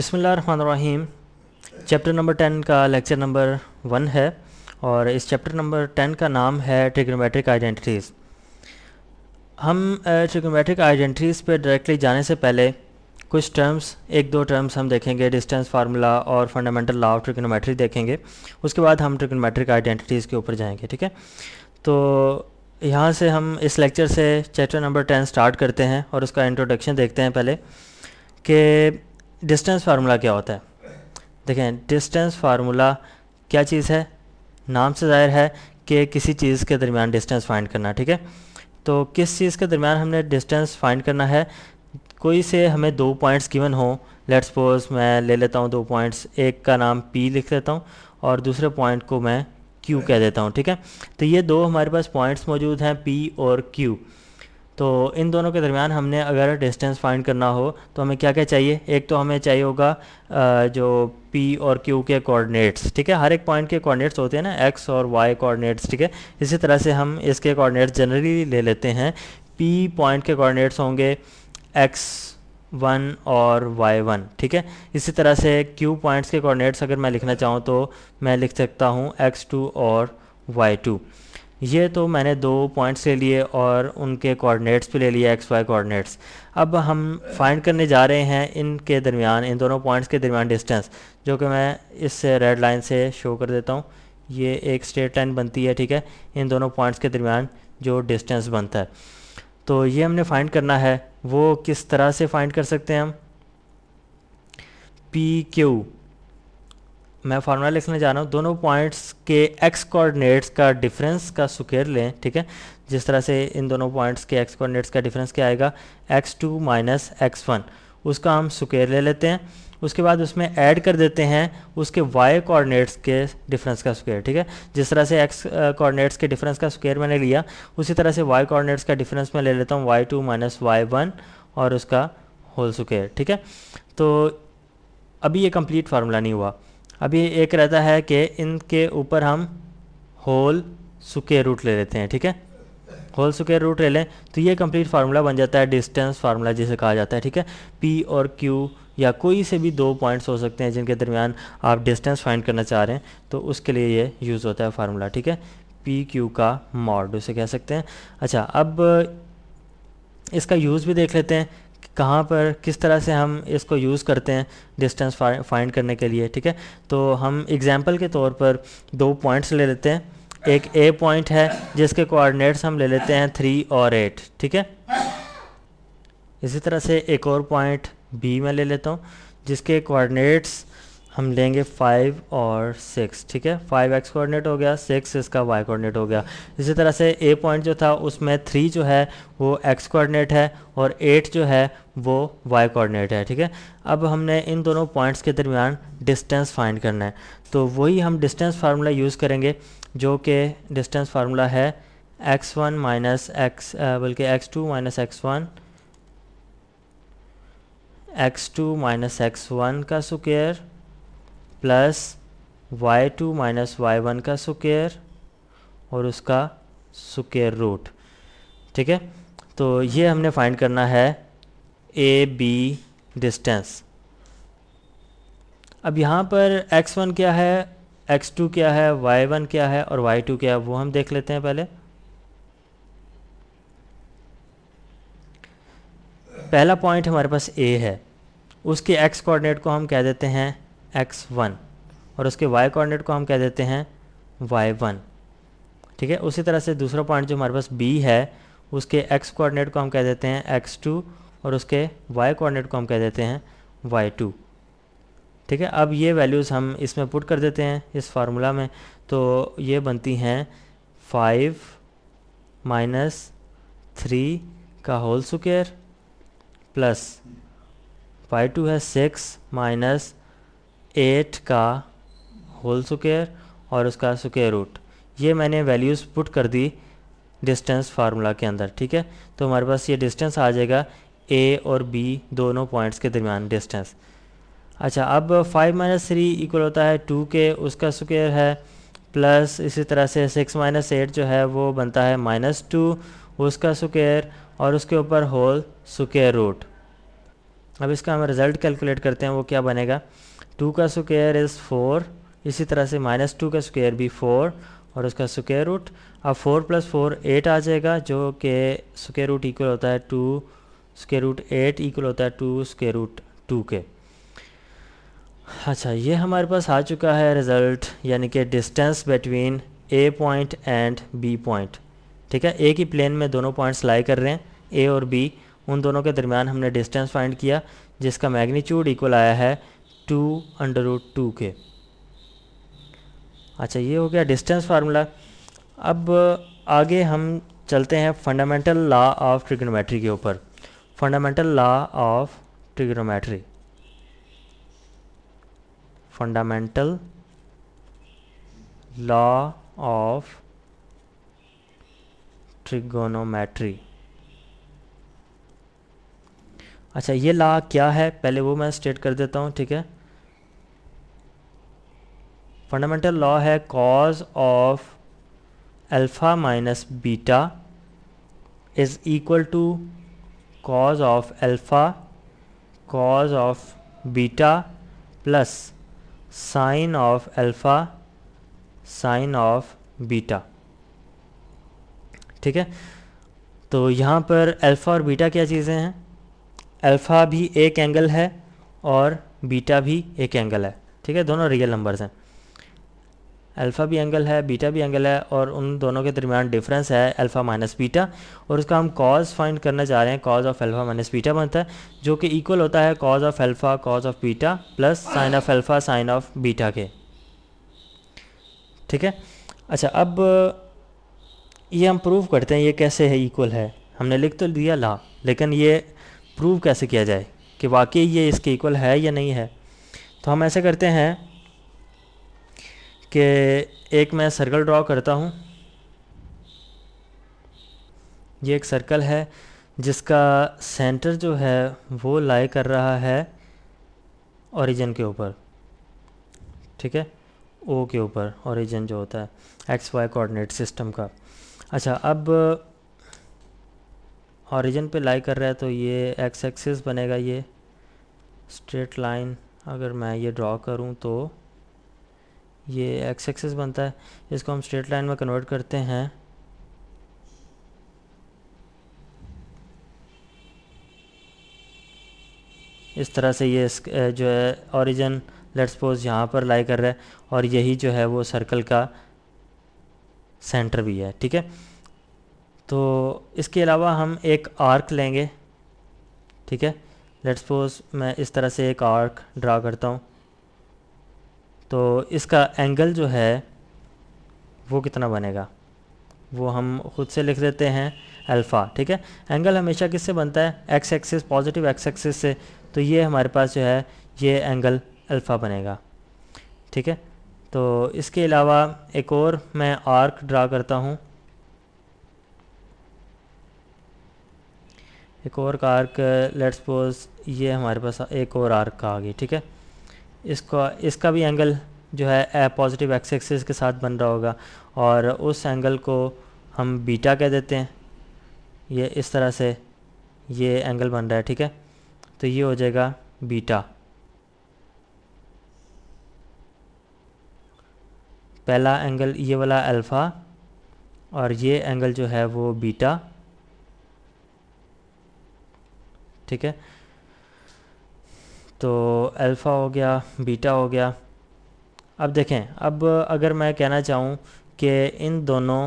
बिसमीम chapter number ten का lecture number one है और इस चैप्टर नंबर टेन का नाम है ट्रिग्नोमेट्रिक आइडेंटिटीज़ हम ट्रिग्नोमेट्रिक आइडेंटिटीज़ पर डायरेक्टली जाने से पहले कुछ टर्म्स एक दो टर्म्स हम देखेंगे डिस्टेंस फार्मूला और फंडामेंटल लॉ ऑफ ट्रिग्नोमेट्री देखेंगे उसके बाद हम ट्रिग्नोमेट्रिक आइडेंटिटीज़ के ऊपर जाएंगे ठीक है तो यहाँ से हम इस लेक्चर से चैप्टर नंबर टेन स्टार्ट करते हैं और उसका इंट्रोडक्शन देखते हैं पहले कि डिस्टेंस फार्मूला क्या होता है देखें डिस्टेंस फार्मूला क्या चीज़ है नाम से ज़ाहिर है कि किसी चीज़ के दरमियान डिस्टेंस फाइंड करना ठीक है तो किस चीज़ के दरमियान हमने डिस्टेंस फाइंड करना है कोई से हमें दो पॉइंट्स गिवन हो लेट्स सपोज मैं ले लेता हूँ दो पॉइंट्स एक का नाम पी लिख लेता हूँ और दूसरे पॉइंट को मैं क्यू कह देता हूँ ठीक है तो ये दो हमारे पास पॉइंट्स मौजूद हैं पी और क्यू तो इन दोनों के दरमियान हमने अगर डिस्टेंस फाइंड करना हो तो हमें क्या क्या चाहिए एक तो हमें चाहिए होगा जो पी और क्यू के कोऑर्डिनेट्स ठीक है हर एक पॉइंट के कोऑर्डिनेट्स होते हैं ना एक्स और वाई कोऑर्डिनेट्स ठीक है इसी तरह से हम इसके कोऑर्डिनेट्स जनरली ले लेते हैं पी पॉइंट के कोऑर्डिनेट्स होंगे एक्स वन और वाई वन ठीक है इसी तरह से क्यू पॉइंट्स के कोऑर्डिनेट्स अगर मैं लिखना चाहूँ तो मैं लिख सकता हूँ एक्स टू और वाई टू ये तो मैंने दो पॉइंट्स ले लिए और उनके कोऑर्डिनेट्स भी ले लिए एक्स वाई कोऑर्डिनेट्स अब हम फाइंड करने जा रहे हैं इनके दरमियान इन दोनों पॉइंट्स के दरमियान डिस्टेंस जो कि मैं इस रेड लाइन से शो कर देता हूँ ये एक स्ट्रेट लाइन बनती है ठीक है इन दोनों पॉइंट्स के दरमियान जो डिस्टेंस बनता है तो ये हमने फाइंड करना है वो किस तरह से फाइंड कर सकते हैं हम पी क्यू मैं फार्मूला लिखने जा रहा हूँ दोनों पॉइंट्स के एक्स कोऑर्डिनेट्स का डिफरेंस का स्क्वायर लें ठीक है जिस तरह से इन दोनों पॉइंट्स के एक्स कोऑर्डिनेट्स का डिफरेंस क्या आएगा x two minus x one उसका हम स्क्वायर ले लेते हैं उसके बाद उसमें ऐड कर देते हैं उसके वाई कोऑर्डिनेट्स के डिफरेंस का स्क्वायर ठीक है जिस तरह से एक्स कोऑर्डिनेट्स के डिफरेंस का स्क्वायर मैंने लिया उसी तरह से वाई कोऑर्डिनेट्स का डिफरेंस मैं ले लेता हूँ y two minus y one और उसका होल स्क्वायर ठीक है तो अभी ये कंप्लीट फार्मूला नहीं हुआ अभी एक रहता है कि इनके ऊपर हम होल सुके रूट ले लेते हैं ठीक है होल सुके रूट ले लें तो ये कंप्लीट फार्मूला बन जाता है डिस्टेंस फार्मूला जिसे कहा जाता है ठीक है पी और क्यू या कोई से भी दो पॉइंट्स हो सकते हैं जिनके दरमियान आप डिस्टेंस फाइंड करना चाह रहे हैं तो उसके लिए ये यूज़ होता है फार्मूला ठीक है पी क्यू का मॉड उसे कह सकते हैं अच्छा अब इसका यूज़ भी देख लेते हैं कहाँ पर किस तरह से हम इसको यूज़ करते हैं डिस्टेंस फाइंड करने के लिए ठीक है तो हम एग्ज़ाम्पल के तौर पर दो पॉइंट्स ले लेते हैं एक ए पॉइंट है जिसके कोऑर्डिनेट्स हम ले लेते हैं थ्री और एट ठीक है इसी तरह से एक और पॉइंट बी में ले लेता हूँ जिसके कोऑर्डिनेट्स हम लेंगे फाइव और सिक्स ठीक है फाइव एक्स कोऑर्डिनेट हो गया सिक्स इसका वाई कोऑर्डिनेट हो गया इसी तरह से ए पॉइंट जो था उसमें थ्री जो है वो एक्स कोऑर्डिनेट है और एट जो है वो वाई कोऑर्डिनेट है ठीक है अब हमने इन दोनों पॉइंट्स के दरमियान डिस्टेंस फाइंड करना है तो वही हम डिस्टेंस फार्मूला यूज़ करेंगे जो कि डिस्टेंस फार्मूला है एक्स वन माइनस एक्स बल्कि x two minus x one x two minus x one का square plus y two minus y one का स्क्वेयर और उसका स्क्वेयर रूट ठीक है तो ये हमने फाइंड करना है ए बी डिस्टेंस अब यहाँ पर x1 क्या है x2 क्या है y1 क्या है और y2 क्या है वो हम देख लेते हैं पहले पहला पॉइंट हमारे पास a है उसके x कोऑर्डिनेट को हम कह देते हैं एक्स वन और उसके वाई कोऑर्डिनेट को हम कह देते हैं वाई वन ठीक है उसी तरह से दूसरा पॉइंट जो हमारे पास बी है उसके एक्स कोऑर्डिनेट को हम कह देते हैं एक्स टू और उसके वाई कोऑर्डिनेट को हम कह देते हैं वाई टू ठीक है अब ये वैल्यूज़ हम इसमें पुट कर देते हैं इस फार्मूला में तो ये बनती हैं फाइव माइनस थ्री का whole square plus y two है सिक्स माइनस एट का होल स्क्वेयर और उसका स्क्वेयर रूट ये मैंने वैल्यूज़ पुट कर दी डिस्टेंस फार्मूला के अंदर ठीक है तो हमारे पास ये डिस्टेंस आ जाएगा ए और बी दोनों पॉइंट्स के दरमियान डिस्टेंस अच्छा अब फाइव माइनस थ्री इक्वल होता है टू के उसका स्क्वेयर है प्लस इसी तरह से सिक्स माइनस एट जो है वो बनता है माइनस टू उसका स्क्वेयर और उसके ऊपर होल स्क्वेयर रूट अब इसका हम रिज़ल्ट कैलकुलेट करते हैं वो क्या बनेगा टू का स्क्वेयर इज़ फोर इसी तरह से माइनस टू का स्क्वेयर भी फोर और उसका स्क्वेयर रूट अब फोर प्लस फोर एट आ जाएगा जो कि स्क्वेयर रूट इक्वल होता है to square root eight equal होता है टू स्क्वेयर रूट टू के अच्छा ये हमारे पास आ चुका है रिज़ल्ट यानी कि distance between A point and B point ठीक है ए की प्लेन में दोनों पॉइंट्स लाई कर रहे हैं ए और बी उन दोनों के दरमियान हमने डिस्टेंस फाइंड किया जिसका मैग्नीट्यूड इक्वल आया है टू अंडर रूट टू के अच्छा ये हो गया डिस्टेंस फार्मूला अब आगे हम चलते हैं फंडामेंटल लॉ ऑफ ट्रिग्नोमेट्री के ऊपर fundamental law of trigonometry fundamental law of trigonometry अच्छा ये लॉ क्या है पहले वो मैं स्टेट कर देता हूँ ठीक है फंडामेंटल लॉ है cos of alpha minus beta is equal to cos of alpha cos of beta plus sine of alpha sine of beta ठीक है तो यहाँ पर अल्फ़ा और बीटा क्या चीज़ें हैं अल्फ़ा भी एक एंगल है और बीटा भी एक एंगल है ठीक है दोनों रियल नंबर्स हैं अल्फ़ा भी एंगल है बीटा भी एंगल है और उन दोनों के दरमियान डिफरेंस है अल्फ़ा माइनस बीटा और उसका हम कॉज फाइंड करना चाह रहे हैं cos of alpha minus beta बनता है जो कि इक्वल होता है cos of alpha cos of beta plus sine of alpha sine of beta के ठीक है अच्छा अब ये हम प्रूव करते हैं ये कैसे है इक्वल है हमने लिख तो दिया ला लेकिन ये प्रूव कैसे किया जाए कि वाकई ये इसके इक्वल है या नहीं है तो हम ऐसे करते हैं कि एक मैं सर्कल ड्रॉ करता हूँ ये एक सर्कल है जिसका सेंटर जो है वो लाई कर रहा है ओरिजिन के ऊपर ठीक है ओ के ऊपर ओरिजिन जो होता है एक्स वाई कोऑर्डिनेट सिस्टम का अच्छा अब ओरिजिन पे लाई कर रहा है तो ये एक्स एक्सिस बनेगा ये स्ट्रेट लाइन अगर मैं ये ड्रॉ करूँ तो ये एक्स एक्सेस बनता है इसको हम स्ट्रेट लाइन में कन्वर्ट करते हैं इस तरह से ये जो है ओरिजिन लेट्स सपोज यहाँ पर लाई कर रहा है और यही जो है वो सर्कल का सेंटर भी है ठीक है तो इसके अलावा हम एक आर्क लेंगे ठीक है लेट्स सपोज मैं इस तरह से एक आर्क ड्रा करता हूँ तो इसका एंगल जो है वो कितना बनेगा वो हम खुद से लिख देते हैं अल्फ़ा ठीक है एंगल हमेशा किससे बनता है x axis positive x axis से तो ये हमारे पास जो है ये एंगल अल्फ़ा बनेगा ठीक है तो इसके अलावा एक और मैं आर्क ड्रा करता हूँ एक और का आर्क लेट्स पोज ये हमारे पास एक और आर्क का आ गई ठीक है इसको इसका भी एंगल जो है पॉजिटिव एक्स एक्सिस के साथ बन रहा होगा और उस एंगल को हम बीटा कह देते हैं ये इस तरह से ये एंगल बन रहा है ठीक है तो ये हो जाएगा बीटा पहला एंगल ये वाला अल्फ़ा और ये एंगल जो है वो बीटा ठीक है तो अल्फ़ा हो गया बीटा हो गया अब देखें अब अगर मैं कहना चाहूँ कि इन दोनों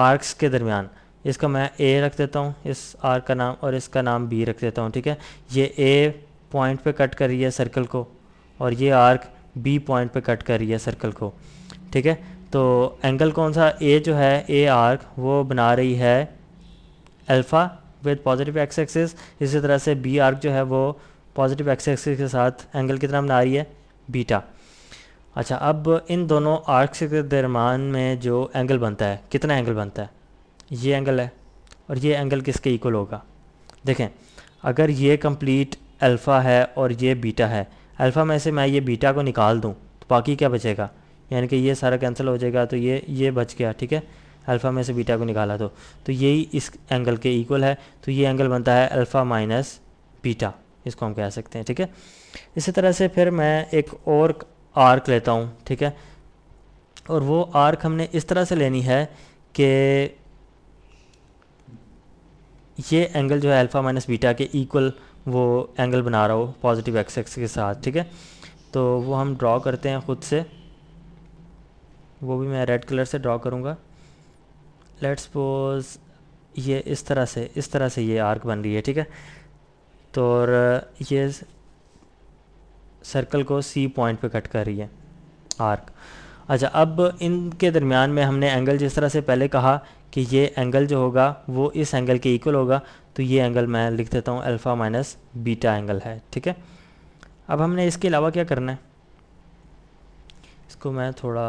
आर्क्स के दरमियान इसका मैं ए रख देता हूँ इस आर्क का नाम और इसका नाम बी रख देता हूँ ठीक है ये ए पॉइंट पे कट कर रही है सर्कल को और ये आर्क बी पॉइंट पे कट कर रही है सर्कल को ठीक है तो एंगल कौन सा ए जो है ए आर्क वो बना रही है alpha with positive x axis इसी तरह से बी आर्क जो है वो पॉजिटिव एक्स एक्सिस के साथ एंगल कितना बना रही है बीटा अच्छा अब इन दोनों आर्क्स के दरमान में जो एंगल बनता है कितना एंगल बनता है ये एंगल है और ये एंगल किसके इक्वल होगा देखें अगर ये कंप्लीट अल्फ़ा है और ये बीटा है अल्फ़ा में से मैं ये बीटा को निकाल दूँ तो बाकी क्या बचेगा यानी कि ये सारा कैंसिल हो जाएगा तो ये ये बच गया ठीक है अल्फ़ा में से बीटा को निकाला तो तो यही इस एंगल के इक्वल है तो ये एंगल बनता है अल्फ़ा माइनस बीटा इसको हम कह सकते हैं ठीक है इसी तरह से फिर मैं एक और आर्क लेता हूँ ठीक है और वो आर्क हमने इस तरह से लेनी है कि ये एंगल जो है अल्फ़ा माइनस बीटा के इक्वल वो एंगल बना रहा हो पॉजिटिव एक्स एक्स के साथ ठीक है तो वो हम ड्रा करते हैं ख़ुद से वो भी मैं रेड कलर से ड्रा करूँगा लेट्स सपोज ये इस तरह से इस तरह से ये आर्क बन रही है ठीक है तो और ये सर्कल को सी पॉइंट पे कट कर रही है आर्क अच्छा अब इनके दरमियान में हमने एंगल जिस तरह से पहले कहा कि ये एंगल जो होगा वो इस एंगल के इक्वल होगा तो ये एंगल मैं लिख देता हूँ अल्फ़ा माइनस बीटा एंगल है ठीक है अब हमने इसके अलावा क्या करना है इसको मैं थोड़ा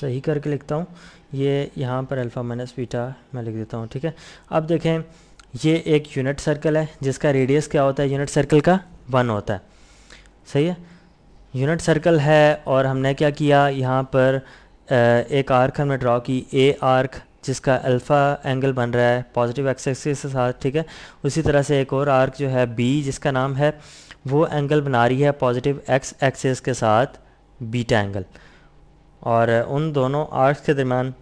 सही करके लिखता हूँ ये यहाँ पर अल्फ़ा माइनस बीटा मैं लिख देता हूँ ठीक है अब देखें ये एक यूनिट सर्कल है जिसका रेडियस क्या होता है यूनिट सर्कल का वन होता है सही है यूनिट सर्कल है और हमने क्या किया यहाँ पर एक आर्क हमने ड्रॉ की ए आर्क जिसका अल्फ़ा एंगल बन रहा है पॉजिटिव एक्स के साथ ठीक है उसी तरह से एक और आर्क जो है बी जिसका नाम है वो एंगल बना रही है पॉजिटिव एक्स एक्सेस के साथ बीटा एंगल और उन दोनों आर्क्स के दरमियान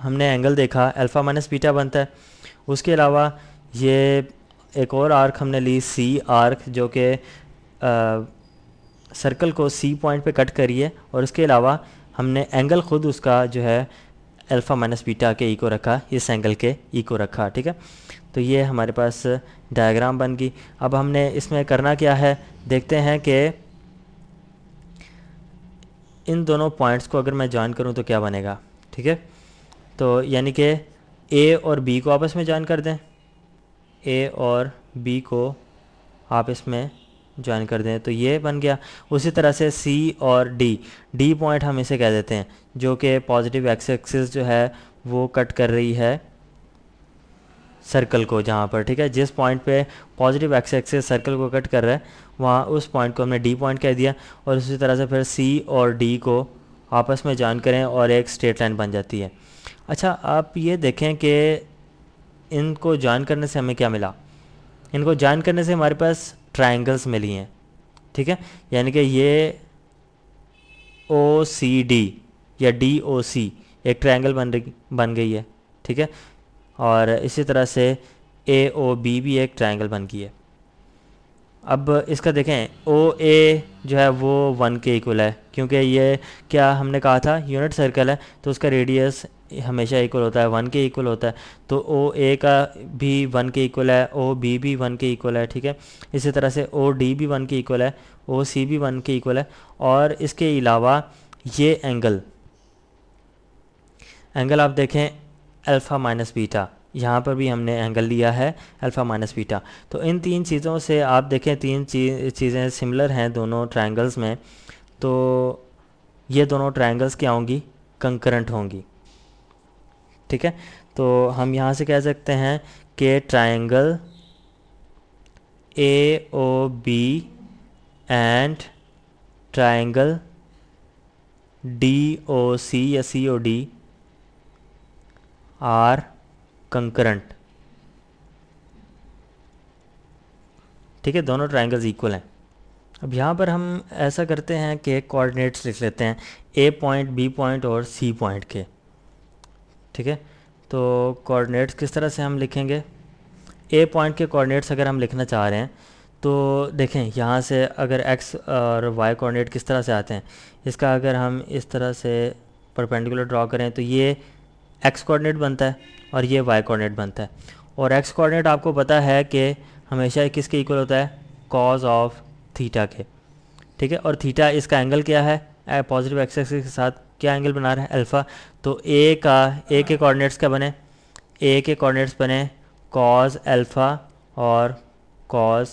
हमने एंगल देखा अल्फ़ा माइनस बीटा बनता है उसके अलावा ये एक और आर्क हमने ली सी आर्क जो कि सर्कल को सी पॉइंट पे कट करिए और उसके अलावा हमने एंगल ख़ुद उसका जो है अल्फ़ा माइनस बीटा के ई को रखा इस एंगल के ई को रखा ठीक है तो ये हमारे पास डायग्राम बन गई अब हमने इसमें करना क्या है देखते हैं कि इन दोनों पॉइंट्स को अगर मैं ज्वाइन करूँ तो क्या बनेगा ठीक है तो यानी कि ए और बी को आपस में ज्वाइन कर दें ए और बी को आप इसमें ज्वाइन कर दें तो ये बन गया उसी तरह से सी और डी डी पॉइंट हम इसे कह देते हैं जो कि पॉजिटिव एक्स एक्सिस जो है वो कट कर रही है सर्कल को जहाँ पर ठीक है जिस पॉइंट पे पॉजिटिव एक्स एक्सेस सर्कल को कट कर रहा है वहाँ उस पॉइंट को हमने डी पॉइंट कह दिया और उसी तरह से फिर सी और डी को आपस में जॉइन करें और एक स्ट्रेट लाइन बन जाती है अच्छा आप ये देखें कि इनको जॉइन करने से हमें क्या मिला इनको जॉइन करने से हमारे पास ट्राइंगल्स मिली हैं ठीक है यानी कि ये ओ सी डी या डी ओ सी एक ट्राइंगल बन रही बन गई है ठीक है और इसी तरह से ए ओ बी भी एक ट्रायंगल बन गई है अब इसका देखें ओ ए जो है वो वन के इक्वल है क्योंकि ये क्या हमने कहा था यूनिट सर्कल है तो उसका रेडियस हमेशा इक्वल होता है वन के इक्वल होता है तो ओ ए का भी वन के इक्वल है ओ बी भी वन के इक्वल है ठीक है इसी तरह से ओ डी भी वन के इक्वल है ओ सी भी वन के इक्वल है और इसके अलावा ये एंगल एंगल आप देखें अल्फ़ा माइनस बीटा यहाँ पर भी हमने एंगल लिया है अल्फ़ा माइनस बीटा तो इन तीन चीज़ों से आप देखें तीन चीज़ें सिमिलर हैं दोनों ट्राइंगल्स में तो ये दोनों ट्राइंगल्स क्या होंगी कंकरेंट होंगी ठीक है तो हम यहाँ से कह सकते हैं कि triangle A O B and triangle D O C या C O D are concurrent ठीक है दोनों ट्राइंगल्स इक्वल हैं अब यहाँ पर हम ऐसा करते हैं कि कोऑर्डिनेट्स लिख लेते हैं ए पॉइंट बी पॉइंट और सी पॉइंट के ठीक है तो कोऑर्डिनेट्स किस तरह से हम लिखेंगे ए पॉइंट के कोऑर्डिनेट्स अगर हम लिखना चाह रहे हैं तो देखें यहाँ से अगर एक्स और वाई कोऑर्डिनेट किस तरह से आते हैं इसका अगर हम इस तरह से परपेंडिकुलर ड्रॉ करें तो ये एक्स कोऑर्डिनेट बनता है और ये वाई कोऑर्डिनेट बनता है और एक्स कोऑर्डिनेट आपको पता है कि हमेशा किसके इक्वल होता है कॉज ऑफ थीटा के ठीक है और थीटा इसका एंगल क्या है पॉजिटिव एक्स एक्स के साथ क्या एंगल बना रहा है अल्फ़ा तो ए का ए के कोऑर्डिनेट्स क्या बने ए के कोऑर्डिनेट्स बने कॉज अल्फ़ा और कॉज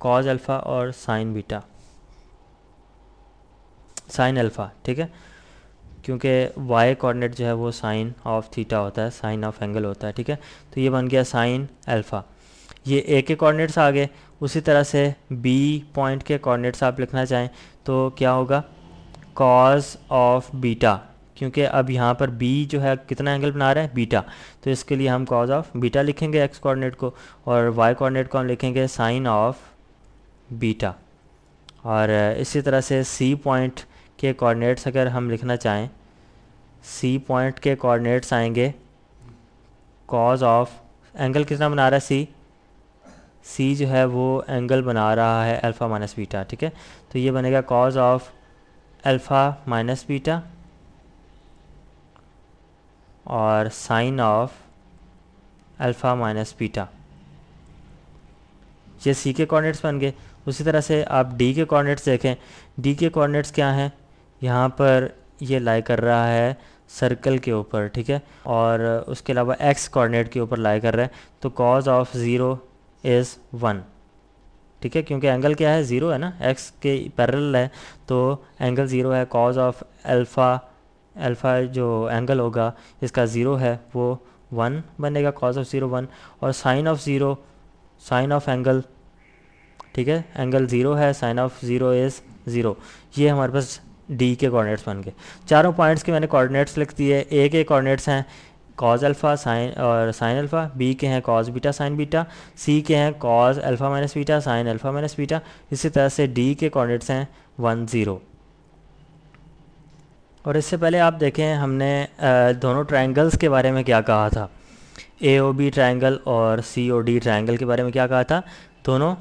कॉज अल्फ़ा और साइन बीटा साइन अल्फ़ा ठीक है क्योंकि वाई कोऑर्डिनेट जो है वो साइन ऑफ थीटा होता है साइन ऑफ एंगल होता है ठीक है तो ये बन गया साइन अल्फ़ा ये ए के कोऑर्डिनेट्स आ गए उसी तरह से बी पॉइंट के कोऑर्डिनेट्स आप लिखना चाहें तो क्या होगा कॉज ऑफ बीटा क्योंकि अब यहाँ पर बी जो है कितना एंगल बना रहा है बीटा तो इसके लिए हम कॉज ऑफ बीटा लिखेंगे एक्स कोऑर्डिनेट को और वाई कोऑर्डिनेट को हम लिखेंगे साइन ऑफ बीटा और इसी तरह से सी पॉइंट के कोऑर्डिनेट्स अगर हम लिखना चाहें सी पॉइंट के कोऑर्डिनेट्स आएंगे कॉज ऑफ एंगल कितना बना रहा है सी सी जो है वो एंगल बना रहा है अल्फ़ा माइनस बीटा ठीक है तो ये बनेगा cos of alpha minus beta और sine of alpha minus beta ये सी के कोऑर्डिनेट्स बन गए उसी तरह से आप डी के कोऑर्डिनेट्स देखें डी के कोऑर्डिनेट्स क्या हैं यहाँ पर ये लाई कर रहा है सर्कल के ऊपर ठीक है और उसके अलावा एक्स कोऑर्डिनेट के ऊपर लाया कर रहा है तो cos of zero is one ठीक है क्योंकि एंगल क्या है ज़ीरो है ना एक्स के पैरल है तो एंगल ज़ीरो है कॉज ऑफ अल्फ़ा अल्फ़ा जो एंगल होगा इसका ज़ीरो है वो वन बनेगा कॉज ऑफ ज़ीरो वन और sine of zero sine of angle ठीक है एंगल ज़ीरो है sine of zero is zero ये हमारे पास डी के कोऑर्डिनेट्स बन गए चारों पॉइंट्स के मैंने कोऑर्डिनेट्स लिख दिए ए के कोऑर्डिनेट्स हैं कॉज अल्फ़ा साइन और साइन अल्फ़ा बी के हैं cos beta sine beta C के हैं cos alpha minus beta sine alpha minus beta इसी तरह से डी के कोऑर्डिनेट्स हैं वन ज़ीरो और इससे पहले आप देखें हमने दोनों ट्राइंगल्स के बारे में क्या कहा था ए ओ बी ट्राइंगल और सी ओ डी ट्राइंगल के बारे में क्या कहा था दोनों